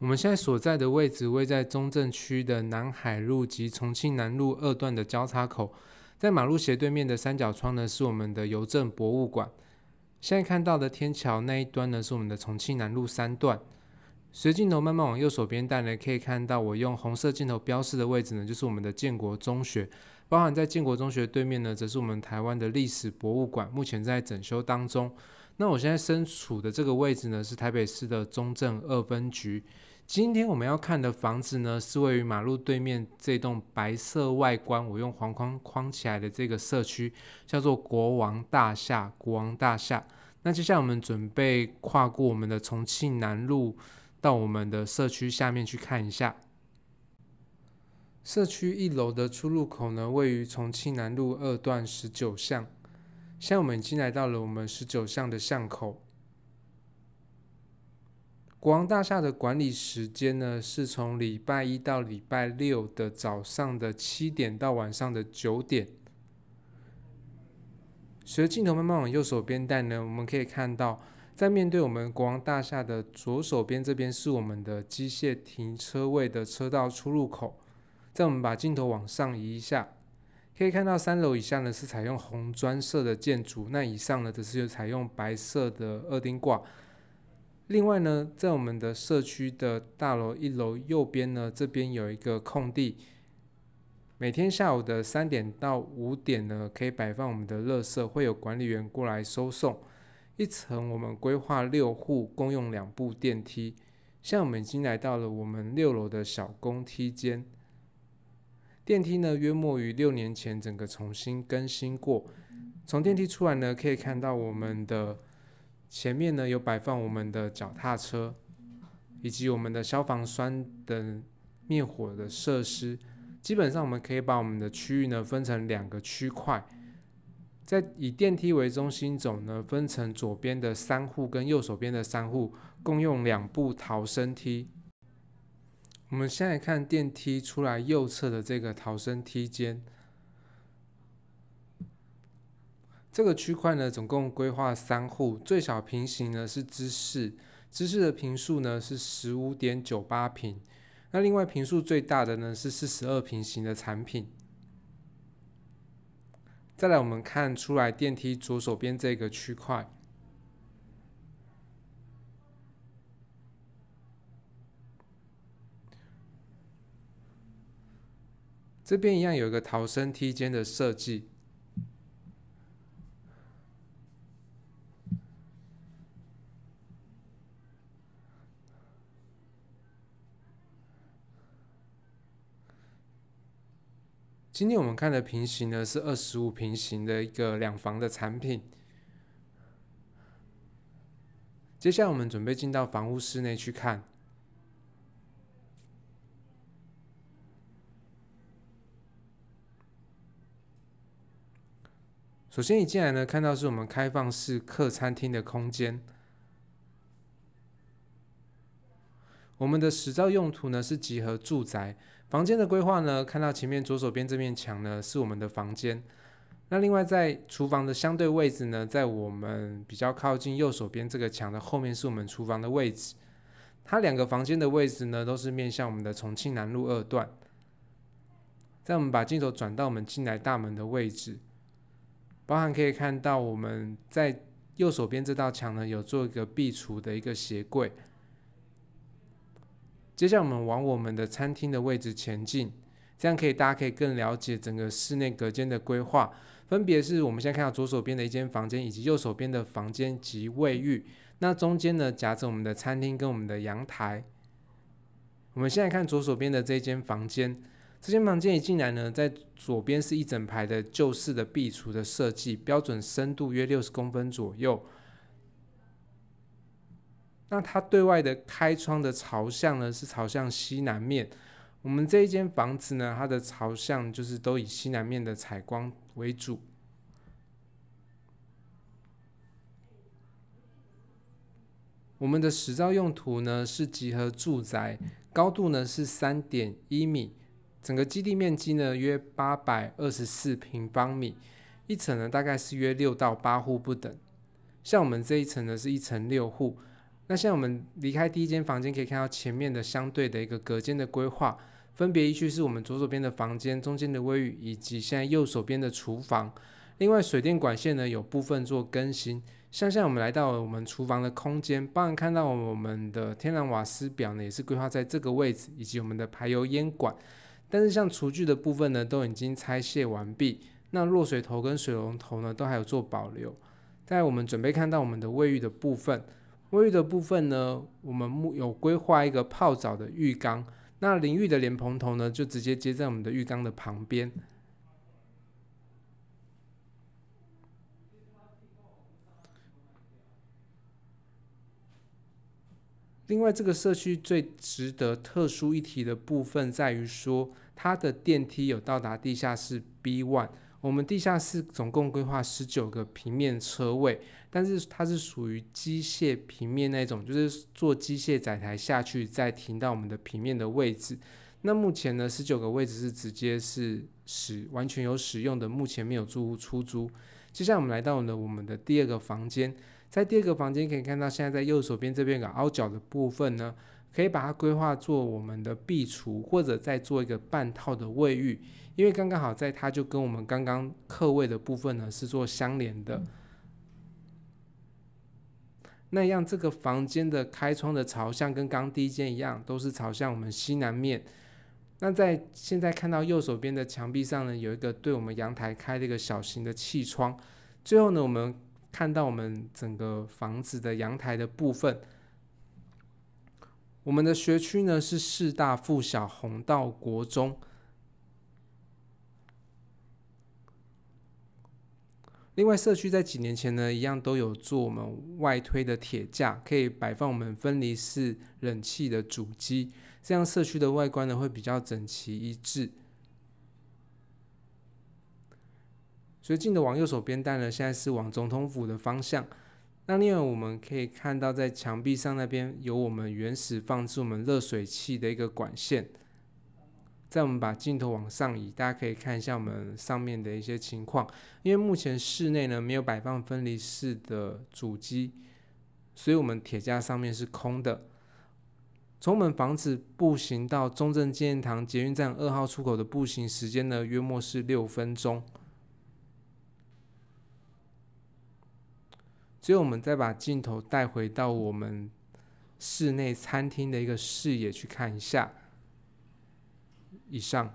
我们现在所在的位置位在中正区的南海路及重庆南路二段的交叉口，在马路斜对面的三角窗呢是我们的邮政博物馆。现在看到的天桥那一端呢是我们的重庆南路三段。随镜头慢慢往右手边带呢，可以看到我用红色镜头标示的位置呢就是我们的建国中学。包含在建国中学对面呢，则是我们台湾的历史博物馆，目前在整修当中。那我现在身处的这个位置呢，是台北市的中正二分局。今天我们要看的房子呢，是位于马路对面这栋白色外观，我用黄框框起来的这个社区，叫做国王大厦。国王大厦。那接下来我们准备跨过我们的重庆南路，到我们的社区下面去看一下。社区一楼的出入口呢，位于重庆南路二段十九巷。现在我们已经来到了我们十九巷的巷口。国王大厦的管理时间呢，是从礼拜一到礼拜六的早上的七点到晚上的九点。随着镜头慢慢往右手边带呢，我们可以看到，在面对我们国王大厦的左手边这边是我们的机械停车位的车道出入口。在我们把镜头往上移一下。可以看到三楼以下呢是采用红砖色的建筑，那以上呢则是采用白色的二丁挂。另外呢，在我们的社区的大楼一楼右边呢，这边有一个空地，每天下午的三点到五点呢可以摆放我们的垃圾，会有管理员过来收送。一层我们规划六户共用两部电梯，现在我们已经来到了我们六楼的小公梯间。电梯呢，约莫于六年前整个重新更新过。从电梯出来呢，可以看到我们的前面呢有摆放我们的脚踏车，以及我们的消防栓等灭火的设施。基本上我们可以把我们的区域呢分成两个区块，在以电梯为中心走呢，分成左边的三户跟右手边的三户共用两部逃生梯。我们现在看电梯出来右侧的这个逃生梯间，这个区块呢，总共规划三户，最小平行呢是芝士，芝士的平数呢是十五点九八平，那另外平数最大的呢是四十二平行的产品。再来，我们看出来电梯左手边这个区块。这边一样有一个逃生梯间的设计。今天我们看的平行呢是二十五平行的一个两房的产品。接下来我们准备进到房屋室内去看。首先一进来呢，看到是我们开放式客餐厅的空间。我们的实照用途呢是集合住宅。房间的规划呢，看到前面左手边这面墙呢是我们的房间。那另外在厨房的相对位置呢，在我们比较靠近右手边这个墙的后面是我们厨房的位置。它两个房间的位置呢都是面向我们的重庆南路二段。在我们把镜头转到我们进来大门的位置。包含可以看到，我们在右手边这道墙呢，有做一个壁橱的一个鞋柜。接下来我们往我们的餐厅的位置前进，这样可以大家可以更了解整个室内隔间的规划。分别是我们现在看到左手边的一间房间，以及右手边的房间及卫浴。那中间呢，夹着我们的餐厅跟我们的阳台。我们现在看左手边的这间房间。这间房间一进来呢，在左边是一整排的旧式的壁橱的设计，标准深度约六十公分左右。那它对外的开窗的朝向呢，是朝向西南面。我们这一间房子呢，它的朝向就是都以西南面的采光为主。我们的实照用途呢是集合住宅，高度呢是三点一米。整个基地面积呢约八百二十四平方米，一层呢大概是约六到八户不等。像我们这一层呢是一层六户。那现在我们离开第一间房间，可以看到前面的相对的一个隔间的规划，分别一区是我们左手边的房间，中间的卫浴，以及现在右手边的厨房。另外水电管线呢有部分做更新。像现在我们来到了我们厨房的空间，当然看到我们的天然瓦斯表呢也是规划在这个位置，以及我们的排油烟管。但是像厨具的部分呢，都已经拆卸完毕。那落水头跟水龙头呢，都还有做保留。在我们准备看到我们的卫浴的部分，卫浴的部分呢，我们木有规划一个泡澡的浴缸。那淋浴的莲蓬头呢，就直接接在我们的浴缸的旁边。另外，这个社区最值得特殊一提的部分在于说，它的电梯有到达地下室 B one。我们地下室总共规划十九个平面车位，但是它是属于机械平面那种，就是做机械载台下去，再停到我们的平面的位置。那目前呢，十九个位置是直接是使完全有使用的，目前没有住户出租。接下来我们来到了我们的第二个房间。在第二个房间可以看到，现在在右手边这边有个凹角的部分呢，可以把它规划做我们的壁橱，或者再做一个半套的卫浴，因为刚刚好在它就跟我们刚刚客卫的部分呢是做相连的。那让这个房间的开窗的朝向跟刚第一间一样，都是朝向我们西南面。那在现在看到右手边的墙壁上呢，有一个对我们阳台开了一个小型的气窗。最后呢，我们。看到我们整个房子的阳台的部分，我们的学区呢是四大附小、红道国中。另外，社区在几年前呢，一样都有做我们外推的铁架，可以摆放我们分离式冷气的主机，这样社区的外观呢会比较整齐一致。以近的往右手边带呢，现在是往总统府的方向。那另外我们可以看到，在墙壁上那边有我们原始放置我们热水器的一个管线。再我们把镜头往上移，大家可以看一下我们上面的一些情况。因为目前室内呢没有摆放分离式的主机，所以我们铁架上面是空的。从我们房子步行到中正纪念堂捷运站二号出口的步行时间呢，约莫是六分钟。所以，我们再把镜头带回到我们室内餐厅的一个视野去看一下。以上。